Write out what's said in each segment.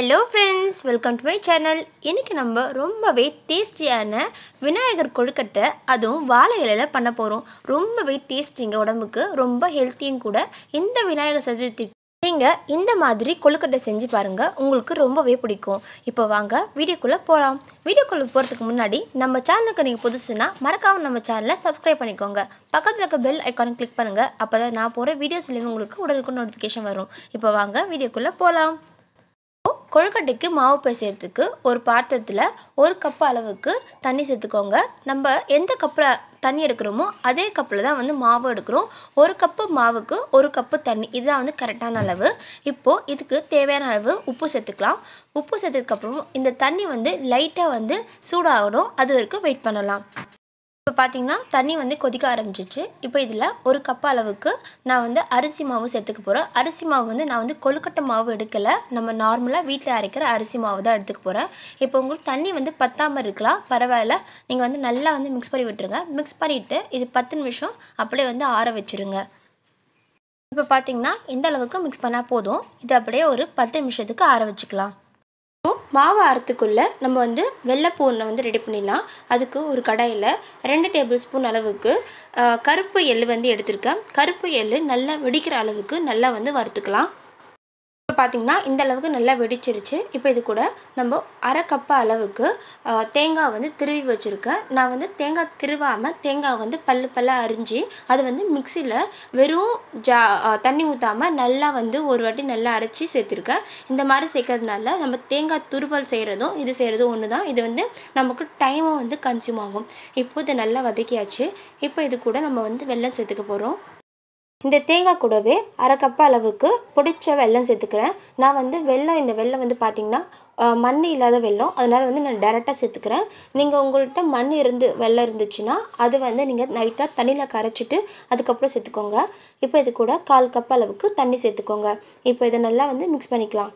hello friends welcome to my channel இன்றைக்கி நம்ம ரொம்பவே டேஸ்டியான விநாயகர் கொழுக்கட்டை அதுவும் வாழை இலையில் பண்ண போகிறோம் ரொம்பவே டேஸ்டிங்க உடம்புக்கு ரொம்ப ஹெல்த்தியும் கூட இந்த விநாயகர் சதுர்த்தி நீங்கள் இந்த மாதிரி கொழுக்கட்டை செஞ்சு பாருங்கள் உங்களுக்கு ரொம்பவே பிடிக்கும் இப்போ வாங்க வீடியோக்குள்ளே போகலாம் வீடியோக்குள்ளே போகிறதுக்கு முன்னாடி நம்ம சேனலுக்கு நீங்கள் புதுசுனா மறக்காமல் நம்ம சேனலை சப்ஸ்கிரைப் பண்ணிக்கோங்க பக்கத்தில் இருக்க பெல் ஐக்கானை கிளிக் பண்ணுங்கள் அப்போ தான் நான் போகிற வீடியோஸ்லேயும் உங்களுக்கு உடலுக்கு நோட்டிஃபிகேஷன் வரும் இப்போ வாங்க வீடியோக்குள்ளே போகலாம் கொழுக்கட்டைக்கு மாவு பிசைகிறதுக்கு ஒரு பாத்திரத்தில் ஒரு கப் அளவுக்கு தண்ணி சேர்த்துக்கோங்க நம்ம எந்த கப்பில் தண்ணி எடுக்கிறோமோ அதே கப்பில் தான் வந்து மாவு எடுக்கிறோம் ஒரு கப்பு மாவுக்கு ஒரு கப்பு தண்ணி இதுதான் வந்து கரெக்டான அளவு இப்போது இதுக்கு தேவையான அளவு உப்பு சேர்த்துக்கலாம் உப்பு சேர்த்ததுக்கப்புறம் இந்த தண்ணி வந்து லைட்டாக வந்து சூடாகணும் அது வரைக்கும் வெயிட் பண்ணலாம் இப்போ பார்த்தீங்கன்னா தண்ணி வந்து கொதிக்க ஆரம்பிச்சிச்சு இப்போ இதில் ஒரு கப் அளவுக்கு நான் வந்து அரிசி மாவு சேர்த்துக்க போகிறேன் அரிசி மாவு வந்து நான் வந்து கொழுக்கட்டை மாவு எடுக்கலை நம்ம நார்மலாக வீட்டில் அரைக்கிற அரிசி மாவு தான் எடுத்துக்க போகிறேன் இப்போ உங்களுக்கு தண்ணி வந்து பத்தாமல் இருக்கலாம் பரவாயில்ல நீங்கள் வந்து நல்லா வந்து மிக்ஸ் பண்ணி விட்டுருங்க மிக்ஸ் பண்ணிவிட்டு இது பத்து நிமிஷம் அப்படியே வந்து ஆற வச்சுருங்க இப்போ பார்த்தீங்கன்னா இந்த அளவுக்கு மிக்ஸ் பண்ணால் போதும் இது அப்படியே ஒரு பத்து நிமிஷத்துக்கு ஆற வச்சுக்கலாம் இப்போது மாவு அறுத்துக்குள்ளே நம்ம வந்து வெள்ளைப்பூண்டை வந்து ரெடி பண்ணிடலாம் அதுக்கு ஒரு கடாயில் ரெண்டு டேபிள் ஸ்பூன் அளவுக்கு கருப்பு எள் வந்து எடுத்திருக்கேன் கருப்பு எள் நல்லா வெடிக்கிற அளவுக்கு நல்லா வந்து வறுத்துக்கலாம் பார்த்திங்கன்னா இந்தளவுக்கு நல்லா வெடிச்சிருச்சு இப்போ இது கூட நம்ம அரை கப்பு அளவுக்கு தேங்காய் வந்து திருவி வச்சுருக்கேன் நான் வந்து தேங்காய் திருவாமல் தேங்காய் வந்து பல்லு பல்லாக அரிஞ்சு அது வந்து மிக்சியில் வெறும் ஜா தண்ணி ஊற்றாமல் நல்லா வந்து ஒரு வாட்டி நல்லா அரைச்சி சேர்த்துருக்கேன் இந்த மாதிரி சேர்க்கறதுனால நம்ம தேங்காய் துருவல் செய்கிறதும் இது செய்கிறதும் ஒன்று தான் இது வந்து நமக்கு டைமும் வந்து கன்சியூம் ஆகும் இப்போ இது நல்லா வதக்கியாச்சு இப்போ இது கூட நம்ம வந்து வெள்ளம் சேர்த்துக்க போகிறோம் இந்த தேங்காய் கூடவே அரை கப் அளவுக்கு பிடிச்ச வெல்லம் சேர்த்துக்கிறேன் நான் வந்து வெள்ளம் இந்த வெள்ளம் வந்து பார்த்தீங்கன்னா மண் இல்லாத வெள்ளம் அதனால் வந்து நான் டேரெக்டாக சேர்த்துக்கிறேன் நீங்கள் உங்கள்கிட்ட மண் இருந்து வெள்ளம் இருந்துச்சுன்னா அது வந்து நீங்கள் நைட்டாக தண்ணியில் கரைச்சிட்டு அதுக்கப்புறம் சேர்த்துக்கோங்க இப்போ இது கூட கால் கப் அளவுக்கு தண்ணி சேர்த்துக்கோங்க இப்போ இதை நல்லா வந்து மிக்ஸ் பண்ணிக்கலாம்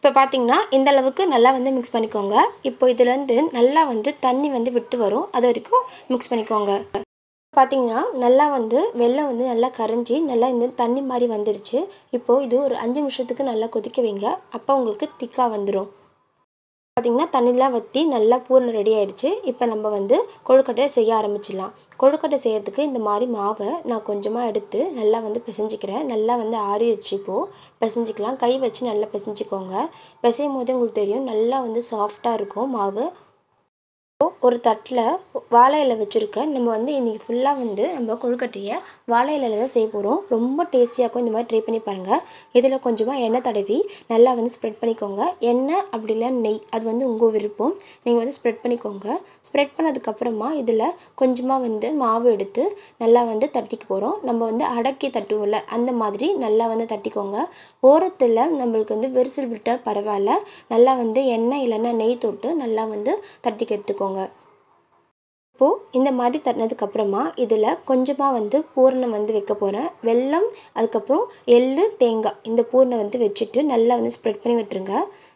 இப்போ பார்த்திங்கன்னா இந்த அளவுக்கு நல்லா வந்து மிக்ஸ் பண்ணிக்கோங்க இப்போ இதுலேருந்து நல்லா வந்து தண்ணி வந்து விட்டு வரும் அது வரைக்கும் மிக்ஸ் பண்ணிக்கோங்க பார்த்தீங்கன்னா நல்லா வந்து வெள்ளம் வந்து நல்லா கரைஞ்சி நல்லா இந்த தண்ணி மாதிரி வந்துடுச்சு இப்போது இது ஒரு அஞ்சு நிமிஷத்துக்கு நல்லா கொதிக்க வைங்க அப்போ உங்களுக்கு திக்காக வந்துடும் பார்த்திங்கன்னா தண்ணிலாம் வற்றி நல்லா பூர்ணம் ரெடி ஆயிடுச்சு இப்போ நம்ம வந்து கொழுக்கட்டை செய்ய ஆரம்பிச்சிடலாம் கொழுக்கட்டை செய்யறதுக்கு இந்த மாதிரி மாவை நான் கொஞ்சமாக எடுத்து நல்லா வந்து பிசைஞ்சிக்கிறேன் நல்லா வந்து ஆறிடுச்சு இப்போது பிசைஞ்சிக்கலாம் கை வச்சு நல்லா பிசைஞ்சிக்கோங்க பிசையும் போதே உங்களுக்கு தெரியும் நல்லா வந்து சாஃப்டாக இருக்கும் மாவு ஒரு தட்டில் வாழை இலை வச்சுருக்கேன் நம்ம வந்து இன்றைக்கி ஃபுல்லாக வந்து நம்ம கொழுக்கட்டையை வாழை இலையில் தான் செய்ய போகிறோம் ரொம்ப டேஸ்டியாக இருக்கும் இந்த மாதிரி ட்ரை பண்ணி பாருங்கள் இதில் கொஞ்சமாக எண்ணெய் தடவி நல்லா வந்து ஸ்ப்ரெட் பண்ணிக்கோங்க எண்ணெய் அப்படி இல்லை நெய் அது வந்து உங்கள் விருப்பம் நீங்கள் வந்து ஸ்ப்ரெட் பண்ணிக்கோங்க ஸ்ப்ரெட் பண்ணதுக்கப்புறமா இதில் கொஞ்சமாக வந்து மாவு எடுத்து நல்லா வந்து தட்டிக்க போகிறோம் நம்ம வந்து அடக்கி தட்டுவோம்ல அந்த மாதிரி நல்லா வந்து தட்டிக்கோங்க ஓரத்தில் நம்மளுக்கு வந்து விரிசல் விட்டால் பரவாயில்ல நல்லா வந்து எண்ணெய் இல்லைன்னா நெய் தொட்டு நல்லா வந்து தட்டிக்க எடுத்துக்கோங்க சேர்த்துக்கோங்க இப்போது இந்த மாதிரி அப்புறமா இதில் கொஞ்சமாக வந்து பூரணம் வந்து வைக்க போகிறேன் வெல்லம் அதுக்கப்புறம் எள் தேங்காய் இந்த பூரணை வந்து வச்சுட்டு நல்லா வந்து ஸ்ப்ரெட் பண்ணி விட்டுருங்க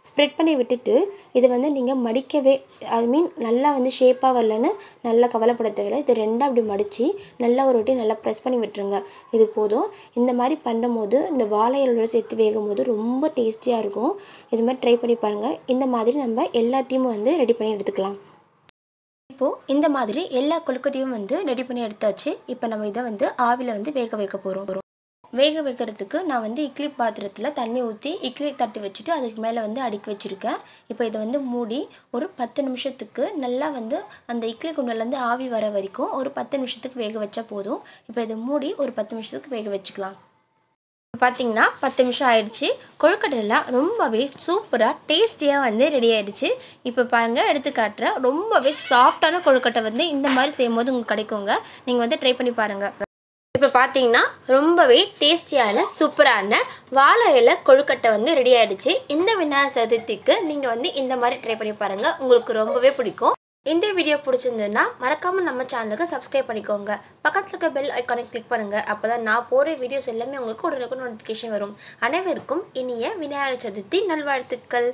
ஸ்ப்ரெட் பண்ணி விட்டுட்டு இதை வந்து நீங்கள் மடிக்கவே ஐ மீன் நல்லா வந்து ஷேப்பாக வரலன்னு நல்லா கவலைப்பட தேவையில்லை இது ரெண்டாக அப்படி மடித்து நல்லா ஒரு வாட்டி நல்லா ப்ரெஸ் பண்ணி விட்டுருங்க இது போதும் இந்த மாதிரி பண்ணும்போது இந்த வாழை இலையோட சேர்த்து வேகும் போது ரொம்ப டேஸ்டியாக இருக்கும் இது மாதிரி ட்ரை பண்ணி பாருங்கள் இந்த மாதிரி நம்ம எல்லாத்தையும் வந்து ரெடி பண்ணி எடுத்துக்கலாம் இப்போது இந்த மாதிரி எல்லா கொழுக்கட்டையும் வந்து ரெடி பண்ணி எடுத்தாச்சு இப்போ நம்ம இதை வந்து ஆவியில் வந்து வேக வைக்க போகிறோம் வேக வைக்கிறதுக்கு நான் வந்து இட்லி பாத்திரத்தில் தண்ணி ஊற்றி இட்லி தட்டி வச்சுட்டு அதுக்கு மேலே வந்து அடுக்கி வச்சுருக்கேன் இப்போ இதை வந்து மூடி ஒரு பத்து நிமிஷத்துக்கு நல்லா வந்து அந்த இட்லி குண்டலேருந்து ஆவி வர வரைக்கும் ஒரு பத்து நிமிஷத்துக்கு வேக வச்சா போதும் இப்போ இதை மூடி ஒரு பத்து நிமிஷத்துக்கு வேக வச்சுக்கலாம் பார்த்தீங்கன்னா பத்து நிமிஷம் ஆயிடுச்சு கொழுக்கடலை ரொம்பவே சூப்பராக டேஸ்டியாக வந்து ரெடி ஆகிடுச்சு இப்போ பாருங்கள் எடுத்துக்காட்டுற ரொம்பவே சாஃப்டான கொழுக்கட்டை வந்து இந்த மாதிரி செய்யும்போது உங்களுக்கு கிடைக்குங்க நீங்கள் வந்து ட்ரை பண்ணி பாருங்கள் இப்போ பார்த்தீங்கன்னா ரொம்பவே டேஸ்டியான சூப்பரான வாழை இலை கொழுக்கட்டை வந்து ரெடி ஆகிடுச்சு இந்த விநாயகர் சதுர்த்திக்கு நீங்கள் வந்து இந்த மாதிரி ட்ரை பண்ணி பாருங்கள் உங்களுக்கு ரொம்பவே பிடிக்கும் இந்த வீடியோ பிடிச்சிருந்ததுன்னா மறக்காமல் நம்ம சேனலுக்கு சப்ஸ்கிரைப் பண்ணிக்கோங்க பக்கத்தில் இருக்க பெல் ஐக்கானை கிளிக் பண்ணுங்கள் அப்போ தான் நான் போகிற வீடியோஸ் எல்லாமே உங்களுக்கு உடனுக்கு நோட்டிஃபிகேஷன் வரும் அனைவருக்கும் இனிய விநாயகர் சதுர்த்தி நல்வாழ்த்துக்கள்